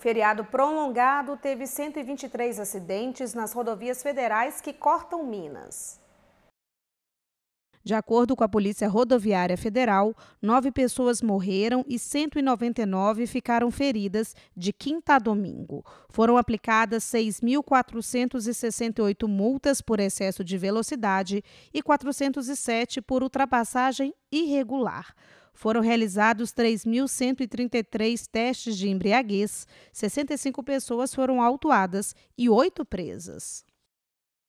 Feriado prolongado teve 123 acidentes nas rodovias federais que cortam Minas. De acordo com a Polícia Rodoviária Federal, nove pessoas morreram e 199 ficaram feridas de quinta a domingo. Foram aplicadas 6.468 multas por excesso de velocidade e 407 por ultrapassagem irregular foram realizados 3.133 testes de embriaguez, 65 pessoas foram autuadas e oito presas.